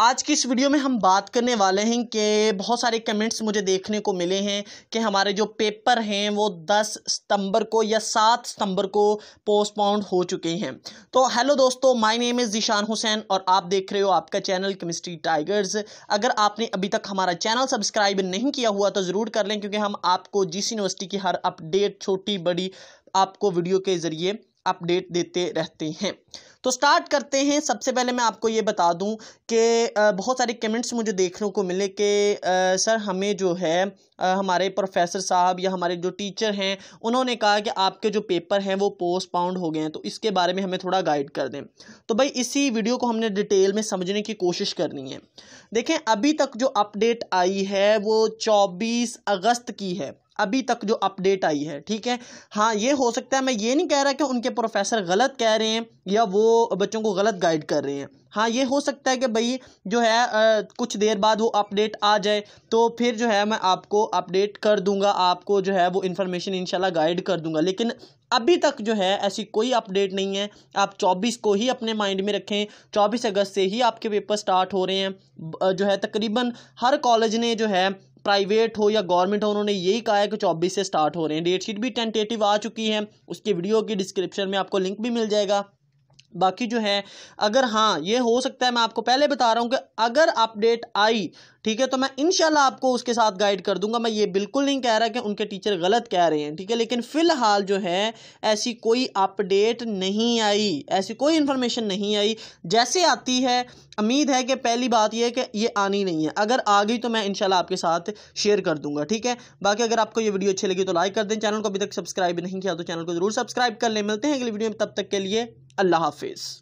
आज की इस वीडियो में हम बात करने वाले हैं कि बहुत सारे कमेंट्स मुझे देखने को मिले हैं कि हमारे जो पेपर हैं वो 10 सितंबर को या 7 सितंबर को पोस्टपोन्ड हो चुके हैं तो हेलो दोस्तों my name is Ishaan Hussain और आप देख रहे हो आपका चैनल केमिस्ट्री टाइगर्स अगर आपने अभी तक हमारा चैनल सब्सक्राइब नहीं किया हुआ तो ज़रूर कर लें क्योंकि हम आपको जिस यूनिवर्सिटी की हर अपडेट छोटी बड़ी आपको वीडियो के ज़रिए अपडेट देते रहते हैं तो स्टार्ट करते हैं सबसे पहले मैं आपको ये बता दूं कि बहुत सारे कमेंट्स मुझे देखने को मिले कि सर हमें जो है हमारे प्रोफेसर साहब या हमारे जो टीचर हैं उन्होंने कहा कि आपके जो पेपर हैं वो पोस्ट पाउंड हो गए हैं तो इसके बारे में हमें थोड़ा गाइड कर दें तो भाई इसी वीडियो को हमने डिटेल में समझने की कोशिश करनी है देखें अभी तक जो अपडेट आई है वो चौबीस अगस्त की है अभी तक जो अपडेट आई है ठीक है हाँ ये हो सकता है मैं ये नहीं कह रहा कि उनके प्रोफेसर गलत कह रहे हैं या वो बच्चों को गलत गाइड कर रहे हैं हाँ ये हो सकता है कि भाई जो है आ, कुछ देर बाद वो अपडेट आ जाए तो फिर जो है मैं आपको अपडेट कर दूंगा आपको जो है वो इन्फॉर्मेशन इंशाल्लाह गाइड कर दूंगा लेकिन अभी तक जो है ऐसी कोई अपडेट नहीं है आप 24 को ही अपने माइंड में रखें 24 अगस्त से ही आपके पेपर स्टार्ट हो रहे हैं जो है तकरीबन हर कॉलेज ने जो है प्राइवेट हो या गवर्नमेंट हो उन्होंने यही कहा है कि चौबीस से स्टार्ट हो रहे हैं डेट शीट भी टेंटेटिव आ चुकी है उसके वीडियो की डिस्क्रिप्शन में आपको लिंक भी मिल जाएगा बाकी जो है अगर हाँ ये हो सकता है मैं आपको पहले बता रहा हूँ कि अगर अपडेट आई ठीक है तो मैं इनशाला आपको उसके साथ गाइड कर दूंगा मैं ये बिल्कुल नहीं कह रहा कि उनके टीचर गलत कह रहे हैं ठीक है लेकिन फ़िलहाल जो है ऐसी कोई अपडेट नहीं आई ऐसी कोई इन्फॉर्मेशन नहीं आई जैसे आती है उम्मीद है कि पहली बात यह कि ये आनी नहीं है अगर आ गई तो मैं इनशाला आपके साथ शेयर कर दूंगा ठीक है बाकी अगर आपको ये वीडियो अच्छी लगी तो लाइक कर दें चैनल को अभी तक सब्सक्राइब नहीं किया तो चैनल को ज़रूर सब्सक्राइब कर लें मिलते हैं अगली वीडियो में तब तक के लिए अल्लाह हाफिज़